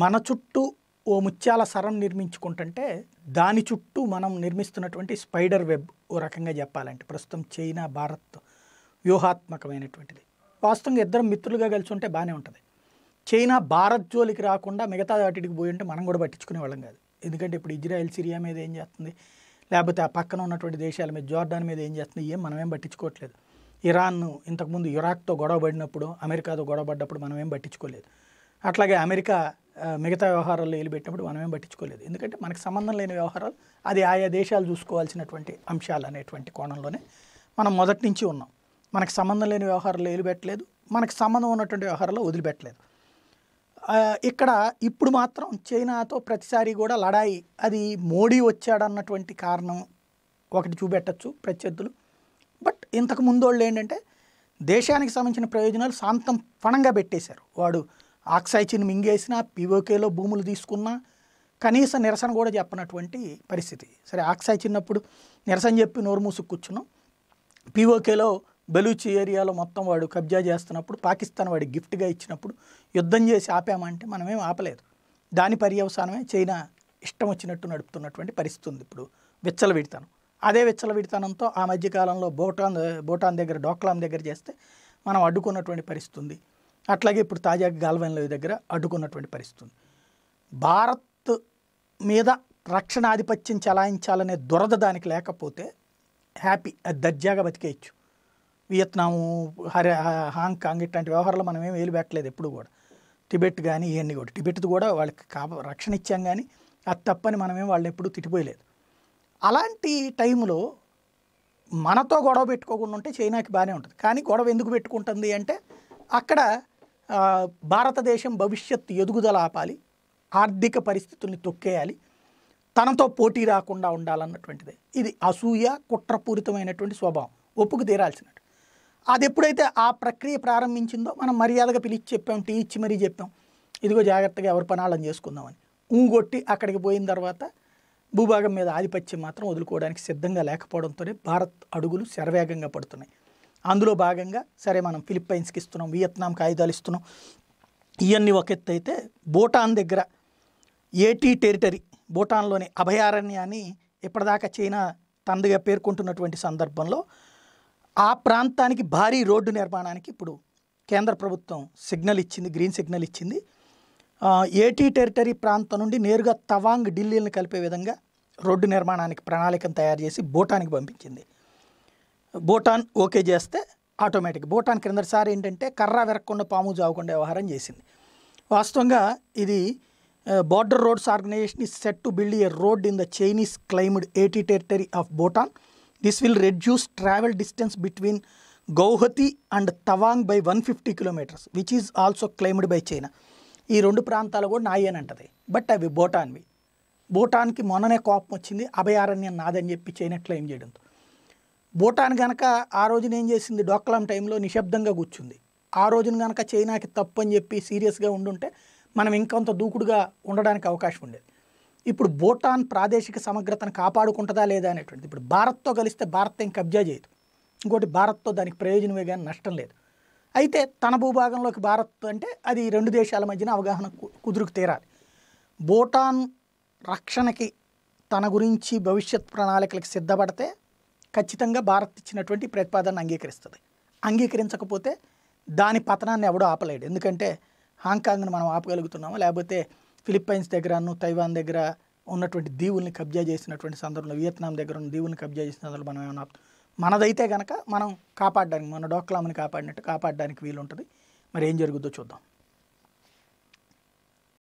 మన చుట్టూ ఓ ముత్యాల సరం నిర్మించుకుంటుంటే దాని చుట్టూ మనం నిర్మిస్తున్నటువంటి స్పైడర్ వెబ్ ఓ రకంగా చెప్పాలంటే ప్రస్తుతం చైనా భారత్ వ్యూహాత్మకమైనటువంటిది వాస్తవంగా ఇద్దరం మిత్రులుగా కలిసి ఉంటే బాగానే ఉంటుంది చైనా భారత్ జోలికి రాకుండా మిగతా వాటికి పోయి ఉంటే మనం కూడా పట్టించుకునే వాళ్ళం కాదు ఎందుకంటే ఇప్పుడు ఇజ్రాయెల్ సిరియా మీద ఏం చేస్తుంది లేకపోతే ఆ పక్కన ఉన్నటువంటి దేశాల మీద జోర్డాన్ మీద ఏం చేస్తుంది ఏం మనమేం పట్టించుకోవట్లేదు ఇరాన్ ఇంతకుముందు ఇరాక్తో గొడవ పడినప్పుడు అమెరికాతో గొడవ పడ్డప్పుడు మనమేం పట్టించుకోలేదు అట్లాగే అమెరికా మిగతా వ్యవహారాలు పెట్టినప్పుడు మనమేం పట్టించుకోలేదు ఎందుకంటే మనకు సంబంధం లేని వ్యవహారాలు అది ఆయా దేశాలు చూసుకోవాల్సినటువంటి అంశాలు అనేటువంటి కోణంలోనే మనం మొదటి నుంచి ఉన్నాం మనకు సంబంధం లేని వ్యవహారాలు పెట్టలేదు మనకు సంబంధం ఉన్నటువంటి వ్యవహారాలు వదిలిపెట్టలేదు ఇక్కడ ఇప్పుడు మాత్రం చైనాతో ప్రతిసారి కూడా లడాయి అది మోడీ వచ్చాడన్నటువంటి కారణం ఒకటి చూపెట్టచ్చు ప్రత్యర్థులు బట్ ఇంతకు ముందు వాళ్ళు ఏంటంటే దేశానికి సంబంధించిన ప్రయోజనాలు శాంతం పణంగా పెట్టేశారు వాడు ఆక్సైచిన్ మింగేసిన పీఓకేలో భూములు తీసుకున్నా కనీస నిరసన కూడా చెప్పనటువంటి పరిస్థితి సరే ఆక్సైచిన్నప్పుడు నిరసన చెప్పి నోరు మూసు కూర్చున్నాం పీఓకేలో బెలూచి ఏరియాలో మొత్తం వాడు కబ్జా చేస్తున్నప్పుడు పాకిస్తాన్ వాడి గిఫ్ట్గా ఇచ్చినప్పుడు యుద్ధం చేసి ఆపామంటే మనమేం ఆపలేదు దాని పర్యవసానమే చైనా ఇష్టం వచ్చినట్టు నడుపుతున్నటువంటి పరిస్థితి ఉంది ఇప్పుడు విచ్చల విడతాను అదే విచ్చల విడతానంతో ఆ మధ్యకాలంలో భూటాన్ భూటాన్ దగ్గర డోక్లాం దగ్గర చేస్తే మనం అడ్డుకున్నటువంటి పరిస్థితి ఉంది అట్లాగే ఇప్పుడు తాజాగా గాల్వన్ దగ్గర అడ్డుకున్నటువంటి పరిస్థితి ఉంది భారత్ మీద రక్షణాధిపత్యం చలాయించాలనే దురద దానికి లేకపోతే హ్యాపీ అది దర్జాగా బతికేయచ్చు వియత్నాము హరి హాంకాంగ్ ఇట్లాంటి వ్యవహారాలు మనం ఏమి వేలు పెట్టలేదు ఎప్పుడు కూడా టిబెట్ కానీ ఇవన్నీ కూడా టిబెట్ కూడా వాళ్ళకి కా రక్షణ ఇచ్చాం కానీ అది తప్పని మనమేం వాళ్ళని ఎప్పుడూ తిట్టిపోయలేదు అలాంటి టైంలో మనతో గొడవ పెట్టుకోకుండా ఉంటే చైనాకి బాగానే ఉంటుంది కానీ గొడవ ఎందుకు పెట్టుకుంటుంది అంటే అక్కడ భారతదేశం భవిష్యత్తు ఎదుగుదల ఆపాలి ఆర్థిక పరిస్థితుల్ని తొక్కేయాలి తనతో పోటీ రాకుండా ఉండాలన్నటువంటిదే ఇది అసూయ కుట్రపూరితమైనటువంటి స్వభావం ఒప్పుకు తీరాల్సినట్టు అది ఎప్పుడైతే ఆ ప్రక్రియ ప్రారంభించిందో మనం మర్యాదగా పిలిచి చెప్పాం టీ ఇచ్చి మరీ చెప్పాం ఇదిగో జాగ్రత్తగా ఎవరి పనాలను చేసుకుందామని ఊంగొట్టి అక్కడికి పోయిన తర్వాత భూభాగం మీద ఆధిపత్యం మాత్రం వదులుకోవడానికి సిద్ధంగా లేకపోవడంతోనే భారత్ అడుగులు శరవేగంగా పడుతున్నాయి అందులో భాగంగా సరే మనం ఫిలిప్పైన్స్కి ఇస్తున్నాం వియత్నాంకి ఆయుధాలు ఇస్తున్నాం ఇవన్నీ ఒక ఎత్తు అయితే భూటాన్ దగ్గర ఏటీ టెరిటరీ భూటాన్లోని అభయారణ్యాన్ని ఇప్పటిదాకా చైనా తందగా పేర్కొంటున్నటువంటి సందర్భంలో ఆ ప్రాంతానికి భారీ రోడ్డు నిర్మాణానికి ఇప్పుడు కేంద్ర ప్రభుత్వం సిగ్నల్ ఇచ్చింది గ్రీన్ సిగ్నల్ ఇచ్చింది ఏటీ టెరిటరీ ప్రాంతం నుండి నేరుగా తవాంగ్ ఢిల్లీలను కలిపే విధంగా రోడ్డు నిర్మాణానికి ప్రణాళికను తయారు చేసి భూటానికి పంపించింది బోటాన్ ఓకే చేస్తే ఆటోమేటిక్ భూటాన్ క్రిందటిసారి ఏంటంటే కర్ర వెరక్కుండా పాము చావకుండా వ్యవహారం చేసింది వాస్తవంగా ఇది border roads organisation is set to build a road in the Chinese claimed ఏటీ territory of Bhutan this will reduce travel distance between Guwahati and Tawang by one fifty kilometres which is also claimed by China ఈ రెండు ప్రాంతాలు కూడా నాయేనంటది but అవి భూటాన్వి భూటాన్కి మొన్ననే కోపం వచ్చింది అభయారణ్యం నాదని చెప్పి చైనా క్లెయిమ్ చేయడంతో భూటాన్ గనక ఆ రోజున ఏం చేసింది డోక్లాం టైంలో నిశ్శబ్దంగా కూర్చుంది ఆ రోజున గనక చైనాకి తప్పు అని చెప్పి సీరియస్గా ఉండుంటే మనం ఇంకొంత దూకుడుగా ఉండడానికి అవకాశం ఉండేది ఇప్పుడు భూటాన్ ప్రాదేశిక సమగ్రతను కాపాడుకుంటుందా లేదా అనేటువంటిది ఇప్పుడు భారత్తో కలిస్తే భారత్ ఏం కబ్జా చేయదు ఇంకోటి భారత్తో దానికి ప్రయోజనమే కానీ నష్టం లేదు అయితే తన భూభాగంలోకి భారత్ అంటే అది రెండు దేశాల మధ్యన అవగాహన కుదురుకు తీరాలి భూటాన్ రక్షణకి తన గురించి భవిష్యత్ ప్రణాళికలకు సిద్ధపడితే ఖచ్చితంగా భారత్ ఇచ్చినటువంటి ప్రతిపాదన అంగీకరిస్తుంది అంగీకరించకపోతే దాని పతనాన్ని ఎవడో ఆపలేడు ఎందుకంటే హాంకాంగ్ను మనం ఆపగలుగుతున్నాము లేకపోతే ఫిలిప్పైన్స్ దగ్గరను తైవాన్ దగ్గర ఉన్నటువంటి దీవుల్ని కబ్జా చేసినటువంటి సందర్భంలో వియత్నాం దగ్గర ఉన్న దీవుల్ని కబ్జా చేసిన సందర్భంలో మనం ఏమైనా మనదైతే కనుక మనం కాపాడడానికి మన డోక్లామ్ని కాపాడినట్టు కాపాడడానికి వీలుంటుంది మరి ఏం జరుగుద్దో చూద్దాం